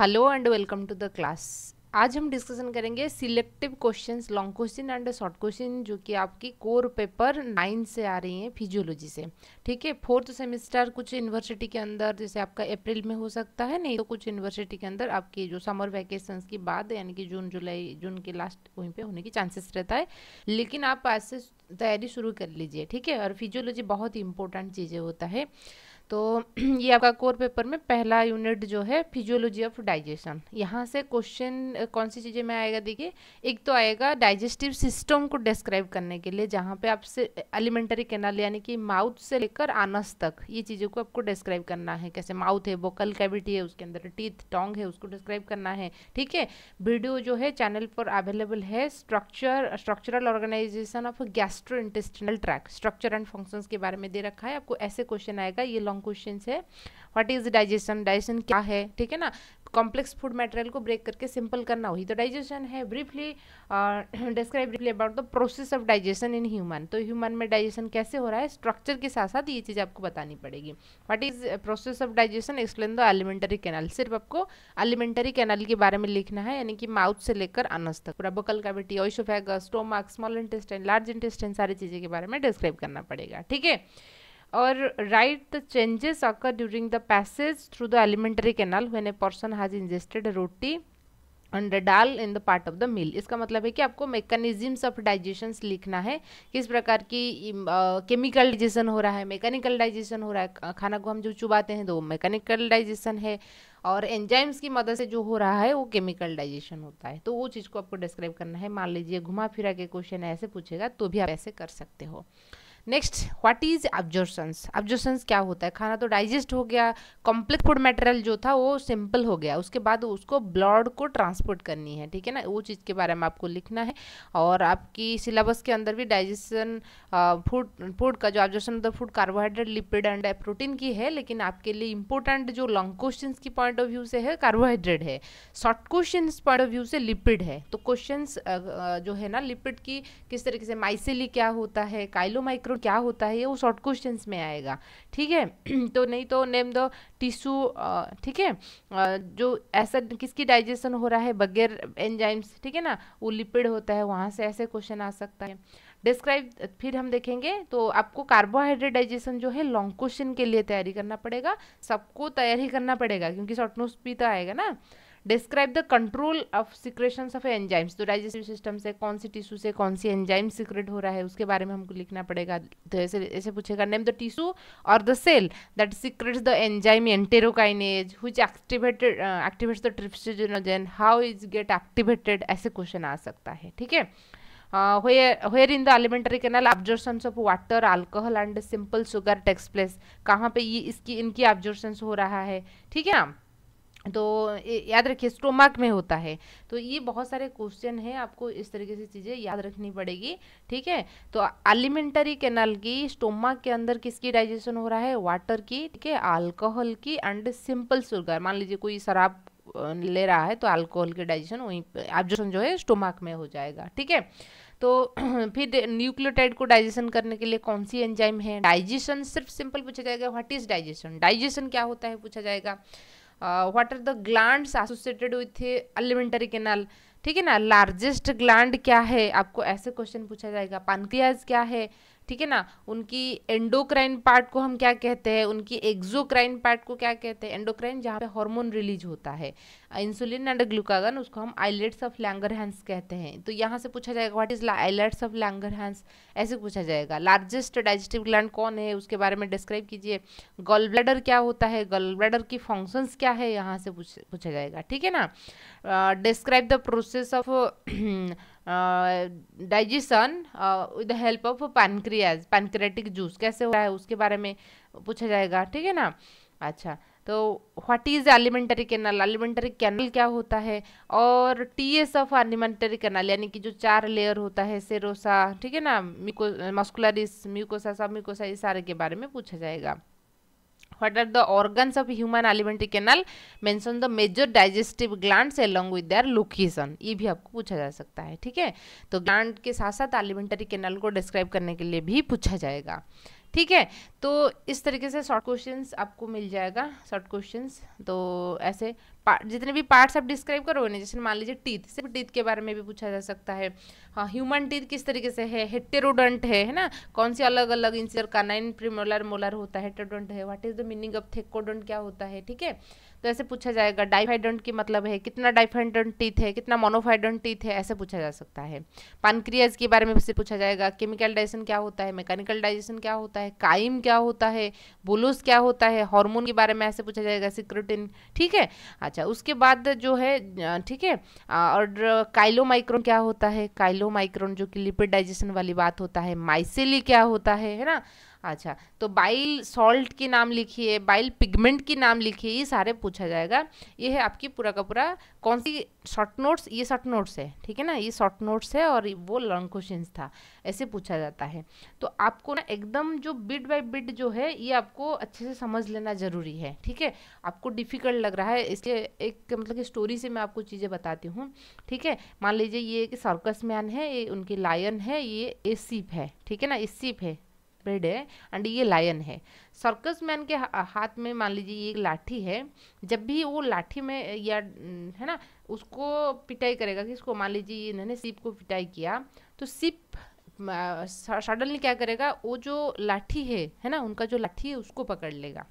hello and welcome to the class आज हम discussion करेंगे selective questions long question and short question जो कि आपकी कोर पेपर नाइन से आ रही हैं फिजियोलॉजी से ठीक है फोर्थ सेमेस्टर कुछ यूनिवर्सिटी के अंदर जैसे आपका अप्रैल में हो सकता है नहीं तो कुछ यूनिवर्सिटी के अंदर आपकी जो समर वैकेशन के बाद यानी कि जून जुलाई जून के लास्ट वहीं पर होने की चांसेस रहता है लेकिन आप आज से तैयारी शुरू कर लीजिए ठीक है और फिजियोलॉजी बहुत ही इंपॉर्टेंट चीज़ें होता है तो ये आपका कोर पेपर में पहला यूनिट जो है फिजियोलॉजी ऑफ डाइजेशन यहाँ से क्वेश्चन कौन सी चीज़ें में आएगा देखिए एक तो आएगा डाइजेस्टिव सिस्टम को डिस्क्राइब करने के लिए जहाँ पे आपसे एलिमेंटरी कैनल यानी कि माउथ से लेकर आनस तक ये चीज़ों को आपको डिस्क्राइब करना है कैसे माउथ है वोकल कैविटी है उसके अंदर टीथ टोंग है उसको डिस्क्राइब करना है ठीक है वीडियो जो है चैनल पर अवेलेबल है structure structural organisation of gastro intestinal tract structure and function के बारे में दे रखा है आपको ऐसे क्वेश्चन आएगा ये लॉन्ग लॉन्ग क्वेश्चन है व्हाट इज डाइजेशन डाइजेशन क्या है ठीक है ना कॉम्प्लेक्स फूड मटेरियल को ब्रेक करके सिंपल करना वही तो डाइजेशन है briefly describe briefly about the process of digestion in human तो ह्यूमन में डाइजेशन कैसे हो रहा है स्ट्रक्चर के साथ साथ ये चीज़ आपको बतानी पड़ेगी what is process of digestion explain the alimentary canal सिर्फ आपको एलिमेंटरी कैनल के बारे में लिखना है यानी कि माउथ से लेकर अनस तक पूरा buccal cavity oesophagus stomach small intestine large intestine सारी चीज़ें के बारे में डिस्क्राइब करना पड़ेगा ठीक है or write the changes occur during the passage through the alimentary canal when a person has ingested roti and dal in the part of the meal इसका मतलब है कि आपको मेकनिज़म्स ऑफ डाइजेशन लिखना है किस प्रकार की केमिकल डाइजेशन हो रहा है मैकेनिकल डाइजेशन हो रहा है खाना को हम जो चुबाते हैं तो वो मैकेनिकल डाइजेशन है और एंजाइम्स की मदद से जो हो रहा है वो केमिकल डाइजेशन होता है तो वो चीज़ को आपको डिस्क्राइब करना है मान लीजिए घुमा फिरा के क्वेश्चन ऐसे पूछेगा तो भी आप ऐसे कर सकते हो next what is absorptions absorptions क्या होता है खाना तो डाइजेस्ट हो गया कॉम्प्लेक्स फूड मटेरियल जो था वो सिंपल हो गया उसके बाद उसको ब्लड को ट्रांसपोर्ट करनी है ठीक है ना वो चीज़ के बारे में आपको लिखना है और आपकी सिलेबस के अंदर भी डाइजेशन फूड फूड का जो absorption of food carbohydrate lipid and protein की है लेकिन आपके लिए इंपॉर्टेंट जो लॉन्ग क्वेश्चन की पॉइंट ऑफ व्यू से है कार्बोहाइड्रेट है short question point of view से लिपिड है तो क्वेश्चन जो है ना लिपिड की किस तरीके से माइसिली क्या होता है काइलोमाइक्रो मॉलिक्यूल क्या होता है ये वो शॉर्ट क्वेश्चन में आएगा ठीक है तो नहीं तो नेम दो टिश्यू ठीक है जो ऐसा किसकी डाइजेशन हो रहा है बगैर एंजाइम्स ठीक है ना वो लिपिड होता है वहाँ से ऐसे क्वेश्चन आ सकता है डिस्क्राइब फिर हम देखेंगे तो आपको कार्बोहाइड्रेट डाइजेशन जो है लॉन्ग क्वेश्चन के लिए तैयारी करना पड़ेगा सबको तैयारी करना पड़ेगा क्योंकि शॉर्ट नोट्स भी तो आएगा ना describe the control of secretion of enzymes तो डाइजेस्टिव सिस्टम से कौन सी टिश्यू से कौन सी एंजाइम सिक्रेट हो रहा है उसके बारे में हमको लिखना पड़ेगा तो ऐसे ऐसे पूछेगा नेम द टिश्यू और the cell that secretes the enzyme enterokinase whose activated activates the trypsinogen how is get activated ऐसे क्वेश्चन आ सकता है ठीक है where in the in canal alimentary of water alcohol and simple sugar simple कहाँ पे ये इसकी इनकी absorptions हो रहा है ठीक है ना तो याद रखिए स्टोमक में होता है तो ये बहुत सारे क्वेश्चन हैं आपको इस तरीके से चीज़ें याद रखनी पड़ेगी ठीक है तो एलिमेंटरी कैनल की स्टोमक के अंदर किसकी डाइजेशन हो रहा है वाटर की ठीक है अल्कोहल की एंड सिंपल शुगर मान लीजिए कोई शराब ले रहा है तो अल्कोहल की डाइजेशन वहीं एब्जॉर्प्शन जो है स्टोमक में हो जाएगा ठीक है तो फिर न्यूक्लियोटाइड को डाइजेशन करने के लिए कौन सी एंजाइम है डाइजेशन सिर्फ सिंपल पूछा जाएगा व्हाट इज डाइजेशन डाइजेशन क्या होता है पूछा जाएगा what are the glands associated with alimentary canal ठीक है ना लार्जेस्ट ग्लैंड क्या है आपको ऐसे क्वेश्चन पूछा जाएगा पानक्रियाज क्या है ठीक है ना उनकी एंडोक्राइन पार्ट को हम क्या कहते हैं उनकी एक्जोक्राइन पार्ट को क्या कहते हैं एंडोक्राइन जहाँ पे हार्मोन रिलीज होता है इंसुलिन एंड ग्लूकागन उसको हम आइलेट्स ऑफ लैंगर हैंस कहते हैं तो यहाँ से पूछा जाएगा what is islets of Langerhans ऐसे पूछा जाएगा लार्जेस्ट डाइजेस्टिव ग्लैंड कौन है उसके बारे में डिस्क्राइब कीजिए गॉल ब्लैडर क्या होता है गॉल ब्लैडर की फंक्शंस क्या है यहाँ से पूछ पूछा जाएगा ठीक है ना describe the process of digestion with the help of pancreas pancreatic juice कैसे हो रहा है उसके बारे में पूछा जाएगा ठीक है ना अच्छा तो what is alimentary canal alimentary canal क्या होता है और T S of alimentary canal यानी कि जो चार लेयर होता है सेरोसा ठीक है ना muco muscularis mucosa submucosa इस सारे के बारे में पूछा जाएगा what are the organs of human alimentary canal mention the major digestive glands along with their location ये भी आपको पूछा जा सकता है ठीक है तो ग्लैंड के साथ साथ एलिमेंटरी कैनल को डिस्क्राइब करने के लिए भी पूछा जाएगा ठीक है तो इस तरीके से शॉर्ट क्वेश्चंस आपको मिल जाएगा शॉर्ट क्वेश्चंस तो ऐसे पार्ट जितने भी पार्ट्स आप डिस्क्राइब करोगे जैसे मान लीजिए टीथ सिर्फ टीथ के बारे में भी पूछा जा सकता है हाँ ह्यूमन टीथ किस तरीके से है हेटेरोडंट है है ना कौन से अलग अलग इंसियर का नाइन प्रीमोलर मोलर होता है हेटेरोडंट है what is the meaning of thecodont क्या होता है ठीक है तो ऐसे पूछा जाएगा डाइफाइडेंट की मतलब है कितना डाइफाइडेंट टीथ है कितना मोनोफाइडेंट टीथ है ऐसे पूछा जा सकता है पानक्रियाज के बारे में फिर पूछा जाएगा केमिकल डाइजेशन क्या होता है मैकेनिकल डाइजेशन क्या होता है काइम क्या होता है बुलूस क्या होता है हॉर्मोन के बारे में ऐसे पूछा जाएगा सिक्रोटिन ठीक है अच्छा उसके बाद जो है ठीक है और काइलोमाइक्रोन क्या होता है काइलोमाइक्रोन जो कि लिपिड डाइजेशन वाली बात होता है माइसिली क्या होता है है ना अच्छा तो बाइल सॉल्ट के नाम लिखिए बाइल पिगमेंट के नाम लिखिए ये सारे पूछा जाएगा ये है आपकी पूरा का पूरा कौन सी शॉर्ट नोट्स ये शॉर्ट नोट्स है ठीक है ना ये शॉर्ट नोट्स है और वो लॉन्ग क्वेश्चन था ऐसे पूछा जाता है तो आपको ना एकदम जो बिट बाय बिट जो है ये आपको अच्छे से समझ लेना ज़रूरी है ठीक है आपको डिफ़िकल्ट लग रहा है इसलिए एक मतलब कि स्टोरी से मैं आपको चीज़ें बताती हूँ ठीक है मान लीजिए ये कि सर्कस मैन है ये उनकी लायन है ये ए सीप है ठीक है ना ये सीप है स्पेड है एंड ये लायन है सर्कस मैन के हाथ में मान लीजिए ये लाठी है जब भी वो लाठी में या है ना उसको पिटाई करेगा किसको मान लीजिए इन्होंने सिप को पिटाई किया तो सिप सडनली क्या करेगा वो जो लाठी है है ना उनका जो लाठी है उसको पकड़ लेगा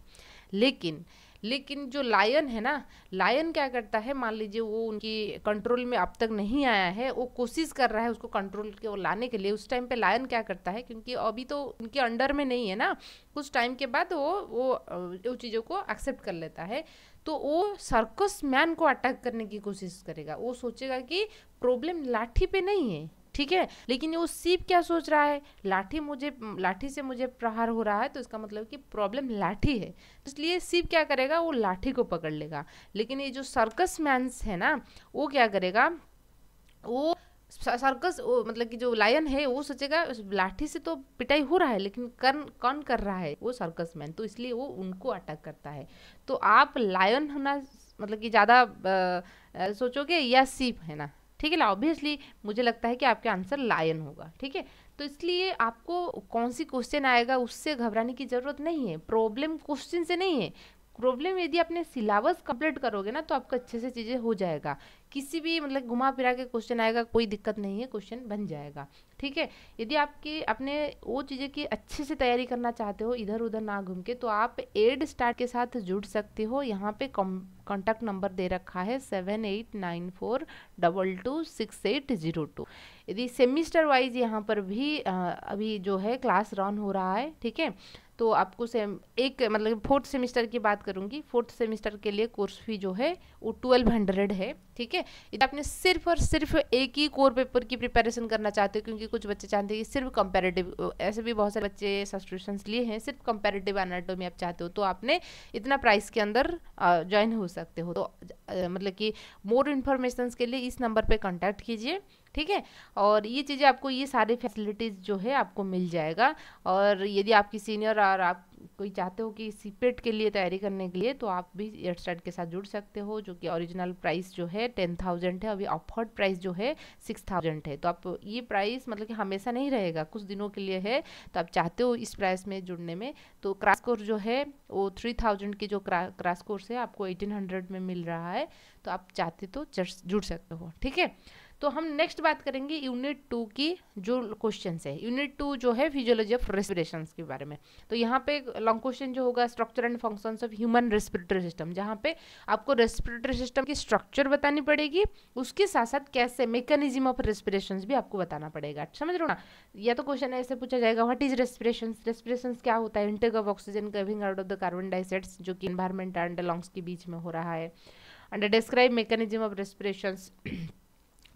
लेकिन लेकिन जो लायन है ना लायन क्या करता है मान लीजिए वो उनकी कंट्रोल में अब तक नहीं आया है वो कोशिश कर रहा है उसको कंट्रोल के लाने के लिए उस टाइम पे लायन क्या करता है क्योंकि अभी तो उनके अंडर में नहीं है ना कुछ टाइम के बाद वो वो चीज़ों को एक्सेप्ट कर लेता है तो वो सर्कस मैन को अटैक करने की कोशिश करेगा वो सोचेगा कि प्रॉब्लम लाठी पे नहीं है ठीक है लेकिन वो सीप क्या सोच रहा है लाठी मुझे लाठी से मुझे प्रहार हो रहा है तो इसका मतलब कि प्रॉब्लम लाठी है तो इसलिए सीप क्या करेगा वो लाठी को पकड़ लेगा लेकिन ये जो सर्कस मैंस है ना वो क्या करेगा वो सर्कस मतलब कि जो लायन है वो सोचेगा लाठी से तो पिटाई हो रहा है लेकिन कर्न कौन कर रहा है वो सर्कस मैन तो इसलिए वो उनको अटैक करता है तो आप लायन होना मतलब कि ज़्यादा सोचोगे या सीप है ना ठीक है ना ऑब्वियसली मुझे लगता है कि आपका आंसर लायन होगा ठीक है तो इसलिए आपको कौन सी क्वेश्चन आएगा उससे घबराने की ज़रूरत नहीं है प्रॉब्लम क्वेश्चन से नहीं है प्रॉब्लम यदि आपने सिलेबस कंप्लीट करोगे ना तो आपका अच्छे से चीज़ें हो जाएगा किसी भी मतलब घुमा फिरा के क्वेश्चन आएगा कोई दिक्कत नहीं है क्वेश्चन बन जाएगा ठीक है यदि आपकी अपने वो चीज़ें की अच्छे से तैयारी करना चाहते हो इधर उधर ना घूम के तो आप एड स्टार्ट के साथ जुड़ सकते हो यहाँ पे कॉन्टैक्ट नंबर दे रखा है seven eight nine four double two six eight zero two यदि सेमिस्टर वाइज यहाँ पर भी आ, अभी जो है क्लास रन हो रहा है ठीक है तो आपको सेम एक मतलब फोर्थ सेमेस्टर की बात करूँगी फोर्थ सेमेस्टर के लिए कोर्स फी जो है वो ट्वेल्व हंड्रेड है ठीक है यदि आपने सिर्फ और सिर्फ एक ही कोर पेपर की प्रिपरेशन करना चाहते हो क्योंकि कुछ बच्चे चाहते हैं कि सिर्फ कंपेरेटिव ऐसे भी बहुत सारे बच्चे सब्सक्रिप्शन लिए हैं सिर्फ कंपेरेटिव एनाटोमी आप चाहते हो तो आपने इतना प्राइस के अंदर ज्वाइन हो सकते हो तो मतलब कि मोर इन्फॉर्मेशन के लिए इस नंबर पर कॉन्टैक्ट कीजिए ठीक है और ये चीज़ें आपको ये सारे फैसिलिटीज़ जो है आपको मिल जाएगा और यदि आपकी सीनियर और आप कोई चाहते हो कि सीपेट के लिए तैयारी करने के लिए तो आप भी एयरस्टार्ट के साथ जुड़ सकते हो जो कि ओरिजिनल प्राइस जो है टेन थाउजेंड है अभी ऑफर्ड प्राइस जो है सिक्स थाउजेंड है तो आप ये प्राइस मतलब कि हमेशा नहीं रहेगा कुछ दिनों के लिए है तो आप चाहते हो इस प्राइस में जुड़ने में तो क्रास कोर्स जो है वो थ्री थाउजेंड की जो क्रा, क्रास कोर्स है आपको एटीन हंड्रेड में मिल रहा है तो आप चाहते तो जुड़ सकते हो ठीक है तो हम नेक्स्ट बात करेंगे यूनिट टू की जो क्वेश्चन है यूनिट टू जो है फिजियोलॉजी ऑफ रेस्पिरेशन के बारे में तो यहाँ पे लॉन्ग क्वेश्चन जो होगा structure and functions of human respiratory system जहाँ पे आपको रेस्पिरेटरी सिस्टम की स्ट्रक्चर बतानी पड़ेगी उसके साथ साथ कैसे मेकेनिज्म ऑफ रेस्पिरेशन भी आपको बताना पड़ेगा समझ रहे हो ना या तो क्वेश्चन ऐसे पूछा जाएगा व्हाट इज रेस्पिरेशन रेस्पिरेशन क्या होता है intake of oxygen giving out of the carbon dioxides जो कि इन्वायरमेंट एंड लॉन्ग्स के बीच में हो रहा है and describe mechanism of respiration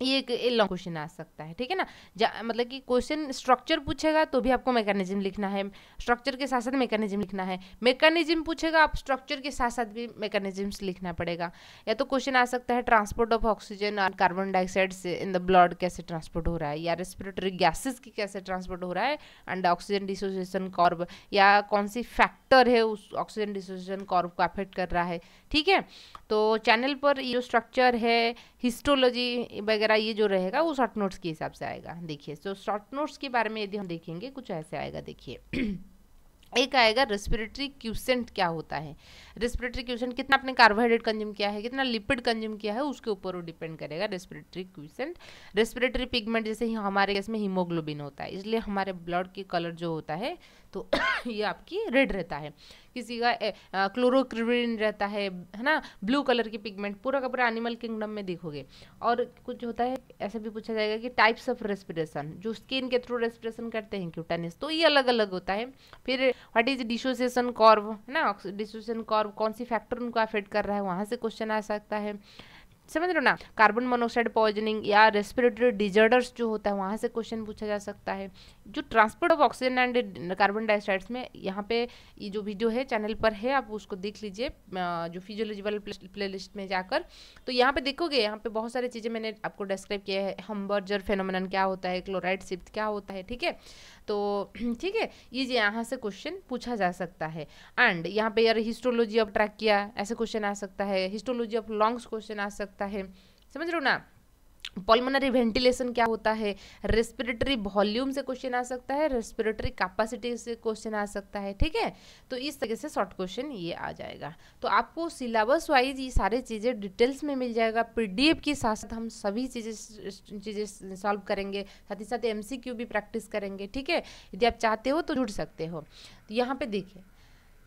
ये एक लॉन्ग क्वेश्चन आ सकता है ठीक है ना मतलब कि क्वेश्चन स्ट्रक्चर पूछेगा तो भी आपको मैकेनिज्म लिखना है स्ट्रक्चर के साथ साथ मैकेनिज्म लिखना है मैकेनिज्म पूछेगा आप स्ट्रक्चर के साथ साथ भी मैकेनिज्म लिखना पड़ेगा या तो क्वेश्चन आ सकता है ट्रांसपोर्ट ऑफ ऑक्सीजन और कार्बन डाइऑक्साइड से इन द ब्लड कैसे ट्रांसपोर्ट हो रहा है या रेस्पिरेटरी गैसेज की कैसे ट्रांसपोर्ट हो रहा है एंड ऑक्सीजन डिसोसिएशन कॉर्ब या कौन सी फैक्टर है उस ऑक्सीजन डिसोसिएशन कॉर्ब को अफेक्ट कर रहा है ठीक है तो चैनल पर ये स्ट्रक्चर है हिस्टोलॉजी वगैरह मेरा ये जो रहेगा वो शॉर्ट नोट्स के हिसाब से आएगा देखिए सो शॉर्ट नोट्स के बारे में यदि हम देखेंगे कुछ ऐसे आएगा देखिए एक आएगा रेस्पिरेटरी क्यूसेंट क्या होता है रेस्पिरेटरी क्वेश्चन कितना आपने कार्बोहाइड्रेट कंज्यूम किया है कितना लिपिड कंज्यूम किया है उसके ऊपर वो डिपेंड करेगा रेस्पिरेटरी क्वेश्चन रेस्पिरेटरी पिगमेंट जैसे ही हमारे इसमें हीमोग्लोबिन होता है इसलिए हमारे ब्लड के कलर जो होता है तो ये आपकी रेड रहता है किसी का क्लोरोक्रिविन रहता है है ना ब्लू कलर की पिगमेंट पूरा का पूरा एनिमल किंगडम में देखोगे और कुछ होता है ऐसा भी पूछा जाएगा कि टाइप्स ऑफ रेस्पिरेशन जो स्किन के थ्रू रेस्पिरेशन करते हैं क्यूटनिस तो ये अलग अलग होता है फिर व्हाट इज डिसोसिएशन कॉर्व है ना डिसोसिएशन कॉर्व कौन सी फैक्टर उनको अफेक्ट कर रहा है वहाँ से क्वेश्चन आ सकता है समझ रहे हो ना कार्बन मोनोक्साइड पॉइजनिंग या रेस्पिरेटरी डिजर्डर्स जो होता है वहाँ से क्वेश्चन पूछा जा सकता है जो transport of oxygen and carbon dioxides में यहाँ पे ये जो वीडियो है चैनल पर है आप उसको देख लीजिए जो फिजियोलॉजी वाले प्ले लिस्ट में जाकर तो यहाँ पे देखोगे यहाँ पे बहुत सारी चीज़ें मैंने आपको डिस्क्राइब किया है हम्बर्जर फेनोमन क्या होता है क्लोराइड सिप्त क्या होता है ठीक है तो ठीक है ये यहाँ से क्वेश्चन पूछा जा सकता है एंड यहाँ पे यार हिस्ट्रोलॉजी ऑफ ट्रैक किया ऐसे क्वेश्चन आ सकता है हिस्ट्रोलॉजी ऑफ लॉन्ग्स क्वेश्चन आ सकता सकता है समझ रहे हो ना पॉलमोनरी वेंटिलेशन क्या होता है रेस्पिरेटरी वॉल्यूम से क्वेश्चन आ सकता है रेस्पिरेटरी कैपेसिटी से क्वेश्चन आ सकता है ठीक है तो इस तरीके से शॉर्ट क्वेश्चन ये आ जाएगा तो आपको सिलेबस वाइज ये सारे चीज़ें डिटेल्स में मिल जाएगा पीडीएफ के साथ साथ हम सभी चीज़ें चीज़ें सॉल्व करेंगे साथ ही साथ एम भी प्रैक्टिस करेंगे ठीक है यदि आप चाहते हो तो जुड़ सकते हो तो यहाँ पर देखिए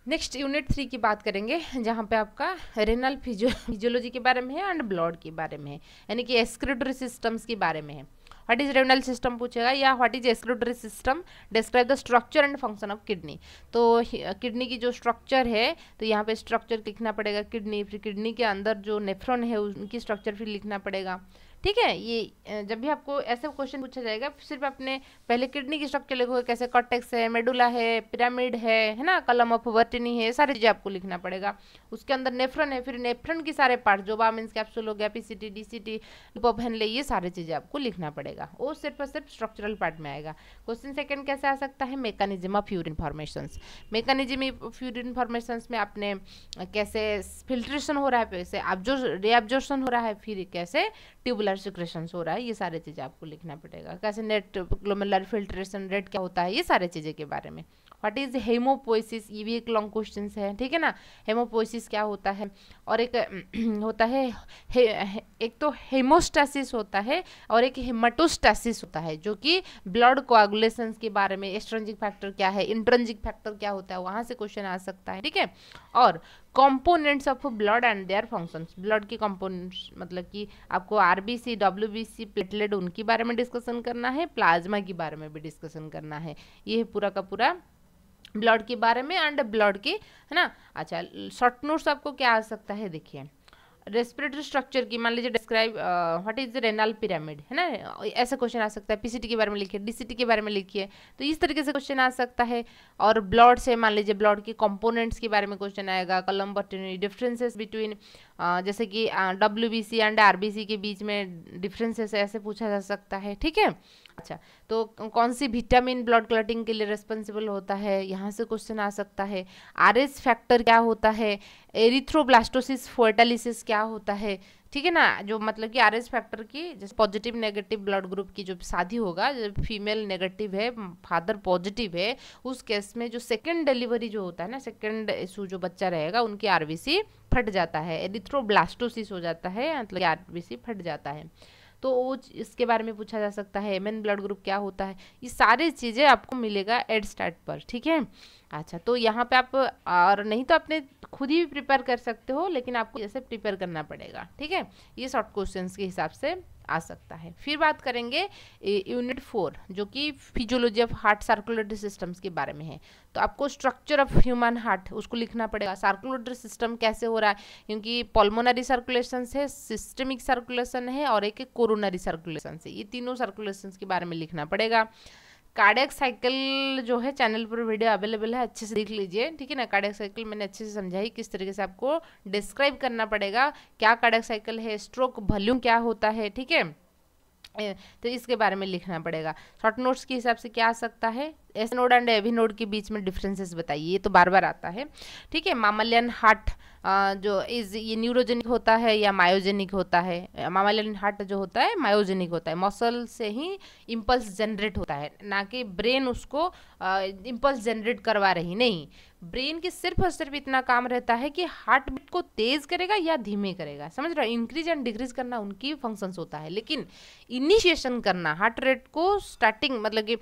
नेक्स्ट यूनिट थ्री की बात करेंगे जहाँ पे आपका रेनल फिजियो फिजियोलॉजी के बारे में है एंड ब्लड के बारे में है यानी कि एस्क्रेटरी सिस्टम्स के बारे में है व्हाट इज रेनल सिस्टम पूछेगा या what is excretory system describe the structure and function of kidney तो किडनी uh, की जो स्ट्रक्चर है तो यहाँ पे स्ट्रक्चर लिखना पड़ेगा किडनी फिर किडनी के अंदर जो नेफ्रॉन है उनकी स्ट्रक्चर फिर लिखना पड़ेगा ठीक है ये uh, जब भी आपको ऐसे क्वेश्चन पूछा जाएगा सिर्फ अपने पहले किडनी की स्ट्रक्चर लिखोगे कैसे कॉटेक्स है मेडुला है पिरामिड है है ना कलम ऑफ वर्टिनी है सारी चीज़ें आपको लिखना पड़ेगा उसके अंदर नेफ्रन है फिर नेफ्रन के सारे पार्ट जो मीन्स कैप्सूल हो गया पीसीटी डीसीटी लिपोफेनले ये सारी चीज़ें आपको लिखना पड़ेगा मिलेगा वो सिर्फ और सिर्फ स्ट्रक्चरल पार्ट में आएगा क्वेश्चन सेकंड कैसे आ सकता है mechanism of urine formation mechanism of urine formation में आपने कैसे फिल्ट्रेशन हो रहा है कैसे ऑब्जो रिएब्जॉर्शन हो रहा है फिर कैसे ट्यूबुलर सिक्रेशन हो रहा है ये सारी चीज़ें आपको लिखना पड़ेगा कैसे नेट ग्लोमुलर फिल्ट्रेशन रेट क्या होता है ये सारी चीज़ें के बारे में व्हाट इज हेमोपोइसिस ये भी एक लॉन्ग क्वेश्चन है ठीक है ना हेमोपोइसिस क्या होता है और एक होता है हे, एक तो हेमोस्टासिस होता है और एक हेमाटोस्टासिस होता है जो कि ब्लड कोआगुलेशन के बारे में एस्ट्रेंजिक फैक्टर क्या है इंट्रेंजिक फैक्टर क्या होता है वहाँ से क्वेश्चन आ सकता है ठीक है और components of blood and their functions blood के कंपोनेंट्स मतलब कि आपको आरबीसी डब्ल्यूबीसी प्लेटलेट उनके बारे में डिस्कशन करना है प्लाज्मा के बारे में भी डिस्कशन करना है ये पूरा का पूरा ब्लड के बारे में एंड ब्लड के है ना अच्छा शॉर्ट नोट्स आपको क्या आ सकता है देखिए रेस्पिरेटरी स्ट्रक्चर की मान लीजिए describe what is the renal pyramid है ना ऐसा क्वेश्चन आ सकता है पीसीटी के बारे में लिखिए डीसीटी के बारे में लिखिए तो इस तरीके से क्वेश्चन आ सकता है और ब्लड से मान लीजिए ब्लड के कंपोनेंट्स के बारे में क्वेश्चन आएगा कलम बटनी डिफरेंसेस बिटवीन जैसे कि W B C and R B C के बीच में डिफरेंसेस ऐसे पूछा जा सकता है ठीक है अच्छा तो कौन सी विटामिन ब्लड क्लटिंग के लिए रेस्पॉन्सिबल होता है यहाँ से क्वेश्चन आ सकता है आर एस फैक्टर क्या होता है एरिथ्रोब्लास्टोसिस फोर्टालिसिस क्या होता है ठीक है ना जो मतलब कि आर एस फैक्टर की जैसे पॉजिटिव नेगेटिव ब्लड ग्रुप की जो शादी होगा जो फीमेल नेगेटिव है फादर पॉजिटिव है उस केस में जो सेकेंड डिलीवरी जो होता है ना सेकेंड इशू जो बच्चा रहेगा उनकी आर फट जाता है एरिथ्रोब्लास्टोसिस हो जाता है मतलब आर फट जाता है तो वो इसके बारे में पूछा जा सकता है एन ब्लड ग्रुप क्या होता है ये सारी चीज़ें आपको मिलेगा एड स्टार्ट पर ठीक है अच्छा तो यहाँ पे आप और नहीं तो अपने खुद ही भी प्रिपेयर कर सकते हो लेकिन आपको जैसे प्रिपेयर करना पड़ेगा ठीक है ये शॉर्ट क्वेश्चन के हिसाब से आ सकता है फिर बात करेंगे यूनिट फोर जो कि physiology of heart circulatory systems के बारे में है तो आपको स्ट्रक्चर ऑफ ह्यूमन हार्ट उसको लिखना पड़ेगा सर्कुलेटरी सिस्टम कैसे हो रहा है क्योंकि पॉल्मोनरी सर्कुलेशन है सिस्टमिक सर्कुलेशन है और एक कोरोनरी सर्कुलेशन है ये तीनों सर्कुलेशन के बारे में लिखना पड़ेगा कार्डियक साइकिल जो है चैनल पर वीडियो अवेलेबल है अच्छे से देख लीजिए ठीक है ना कार्डियक साइकिल मैंने अच्छे से समझाई किस तरीके से आपको डिस्क्राइब करना पड़ेगा क्या कार्डियक साइकिल है स्ट्रोक वॉल्यूम क्या होता है ठीक है तो इसके बारे में लिखना पड़ेगा शॉर्ट नोट्स के हिसाब से क्या आ सकता है S node and AV node के बीच में डिफरेंसेस बताइए ये तो बार बार आता है ठीक है मामलियन हार्ट जो इज ये न्यूरोजेनिक होता है या मायोजेनिक होता है मामलियन हार्ट जो होता है मायोजेनिक होता है मसल से ही इम्पल्स जनरेट होता है ना कि ब्रेन उसको इम्पल्स जनरेट करवा रही नहीं ब्रेन के सिर्फ और सिर्फ इतना काम रहता है कि हार्ट बीट को तेज करेगा या धीमे करेगा समझ रहे हो इंक्रीज एंड डिक्रीज करना उनकी फंक्शंस होता है लेकिन इनिशिएशन करना हार्ट रेट को स्टार्टिंग मतलब कि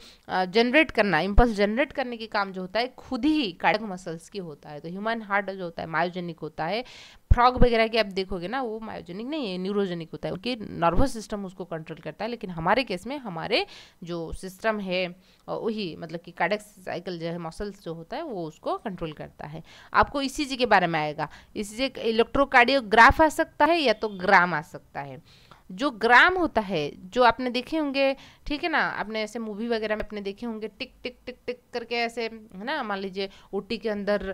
जनरेट करना इम्पल्स जनरेट करने के काम जो होता है खुद ही कार्डक मसल्स की होता है तो ह्यूमन हार्ट जो होता है मायोजेनिक होता है फ्रॉग वगैरह के आप देखोगे ना वो मायोजेनिक नहीं है न्यूरोजेनिक होता है उनके नर्वस सिस्टम उसको कंट्रोल करता है लेकिन हमारे केस में हमारे जो सिस्टम है वही मतलब कि कार्डक साइकिल जो है मसल्स जो होता है वो उसको कंट्रोल करता है आपको इसी e के बारे में आएगा इसी e इलेक्ट्रोकार्डियोग्राफ आ सकता है या तो ग्राम आ सकता है जो ग्राम होता है जो आपने देखे होंगे ठीक है ना आपने ऐसे मूवी वगैरह में आपने देखे होंगे टिक टिक टिक टिक करके ऐसे है ना मान लीजिए ओटी के अंदर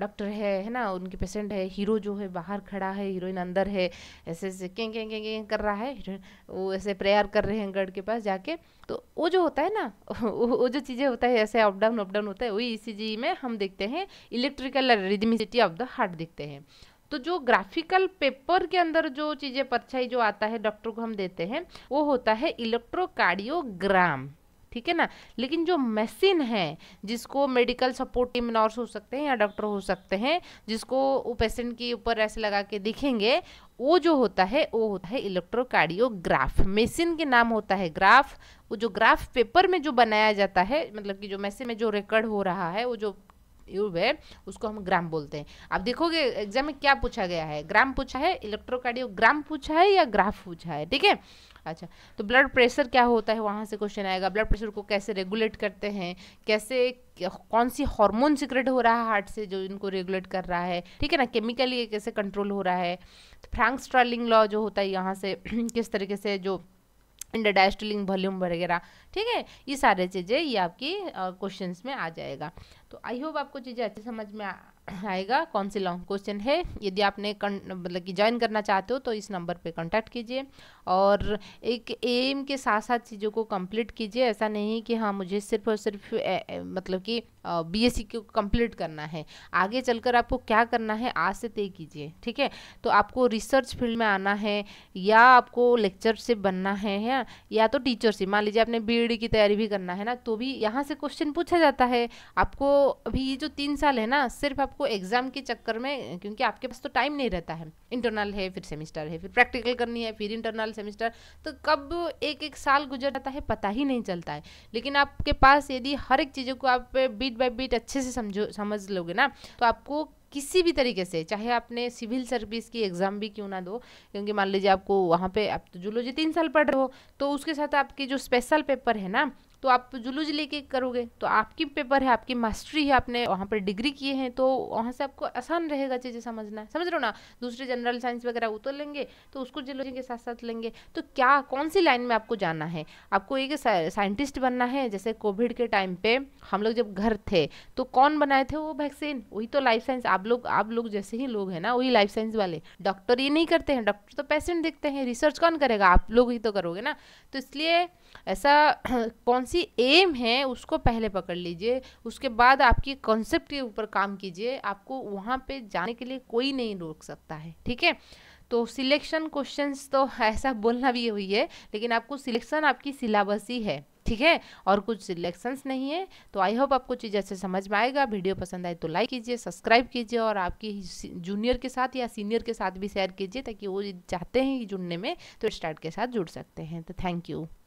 डॉक्टर है है ना उनके पेशेंट है हीरो जो है बाहर खड़ा है हीरोइन अंदर है ऐसे ऐसे कें कें कें कें कर रहा है वो ऐसे प्रेयर कर रहे हैं गढ़ के पास जाके तो वो जो होता है ना वो जो चीज़ें होता है ऐसे अप डाउन अप डाउन होता है वही ई में हम देखते हैं electrical rhythmicity of the heart देखते हैं तो जो ग्राफिकल पेपर के अंदर जो चीज़ें परछाई जो आता है डॉक्टर को हम देते हैं वो होता है इलेक्ट्रोकार्डियोग्राम ठीक है ना लेकिन जो मशीन है जिसको मेडिकल सपोर्ट टीम नर्स हो सकते हैं या डॉक्टर हो सकते हैं जिसको वो पेशेंट के ऊपर ऐसे लगा के दिखेंगे वो जो होता है वो होता है इलेक्ट्रोकार्डियोग्राफ मशीन के नाम होता है ग्राफ वो जो ग्राफ पेपर में जो बनाया जाता है मतलब कि जो मशीन में जो रिकॉर्ड हो रहा है वो जो ट्यूब है उसको हम ग्राम बोलते हैं आप देखोगे एग्जाम में क्या पूछा गया है ग्राम पूछा है इलेक्ट्रोकार्डियोग्राम पूछा है या ग्राफ पूछा है ठीक है अच्छा तो ब्लड प्रेशर क्या होता है वहाँ से क्वेश्चन आएगा ब्लड प्रेशर को कैसे रेगुलेट करते हैं कैसे कौन सी हार्मोन सिक्रेट हो रहा है हार्ट से जो इनको रेगुलेट कर रहा है ठीक है ना केमिकली कैसे कंट्रोल हो रहा है तो फ्रैंक स्ट्रॉलिंग लॉ जो होता है यहाँ से किस तरीके से जो इंडरडाइस्टलिंग वॉल्यूम वगैरह ठीक है ये सारे चीज़ें ये आपकी क्वेश्चन में आ जाएगा तो आई होप आपको चीज़ें अच्छी समझ में आएगा कौन सी लॉन्ग क्वेश्चन है यदि आपने मतलब कि ज्वाइन करना चाहते हो तो इस नंबर पे कांटेक्ट कीजिए और एक एम के साथ साथ चीज़ों को कंप्लीट कीजिए ऐसा नहीं कि हाँ मुझे सिर्फ और सिर्फ ए, ए, मतलब कि बीएससी को कंप्लीट करना है आगे चलकर आपको क्या करना है आज से तय कीजिए ठीक है तो आपको रिसर्च फील्ड में आना है या आपको लेक्चरशिप बनना है या, या तो टीचरशिप मान लीजिए आपने बी e की तैयारी भी करना है ना तो भी यहाँ से क्वेश्चन पूछा जाता है आपको अभी ये जो तीन साल है ना सिर्फ आपको एग्ज़ाम के चक्कर में क्योंकि आपके पास तो टाइम नहीं रहता है इंटरनल है फिर सेमिस्टर है फिर प्रैक्टिकल करनी है फिर इंटरनल सेमेस्टर तो कब एक एक साल गुजर जाता है पता ही नहीं चलता है लेकिन आपके पास यदि हर एक चीज़ों को आप बीट बाय बीट अच्छे से समझो समझ लोगे ना तो आपको किसी भी तरीके से चाहे आपने सिविल सर्विस की एग्ज़ाम भी क्यों ना दो क्योंकि मान लीजिए आपको वहाँ पे आप तो जूलोजी तीन साल पढ़ रहे हो तो उसके साथ आपके जो स्पेशल पेपर है ना तो आप जुलूज लेके करोगे तो आपकी पेपर है आपकी मास्टरी है आपने वहाँ पर डिग्री किए हैं तो वहाँ से आपको आसान रहेगा चीज़ें समझना समझ रहे हो ना दूसरे जनरल साइंस वगैरह वो तो लेंगे तो उसको जुलूजी के साथ साथ लेंगे तो क्या कौन सी लाइन में आपको जाना है आपको एक साइंटिस्ट बनना है जैसे कोविड के टाइम पे हम लोग जब घर थे तो कौन बनाए थे वो वैक्सीन वही तो लाइफ साइंस आप लोग आप लोग जैसे ही लोग हैं ना वही लाइफ साइंस वाले डॉक्टर ये नहीं करते हैं डॉक्टर तो पेशेंट देखते हैं रिसर्च कौन करेगा आप लोग ही तो करोगे ना तो इसलिए ऐसा कौन सी एम है उसको पहले पकड़ लीजिए उसके बाद आपकी कॉन्सेप्ट के ऊपर काम कीजिए आपको वहाँ पे जाने के लिए कोई नहीं रोक सकता है ठीक है तो सिलेक्शन क्वेश्चंस तो ऐसा बोलना भी हुई है लेकिन आपको सिलेक्शन आपकी सिलेबस ही है ठीक है और कुछ सिलेक्शंस नहीं है तो आई होप आपको चीज़ अच्छे समझ में आएगा वीडियो पसंद आए तो लाइक कीजिए सब्सक्राइब कीजिए और आपकी जूनियर के साथ या सीनियर के साथ भी शेयर कीजिए ताकि वो चाहते हैं जुड़ने में तो स्टार्ट के साथ जुड़ सकते हैं तो थैंक यू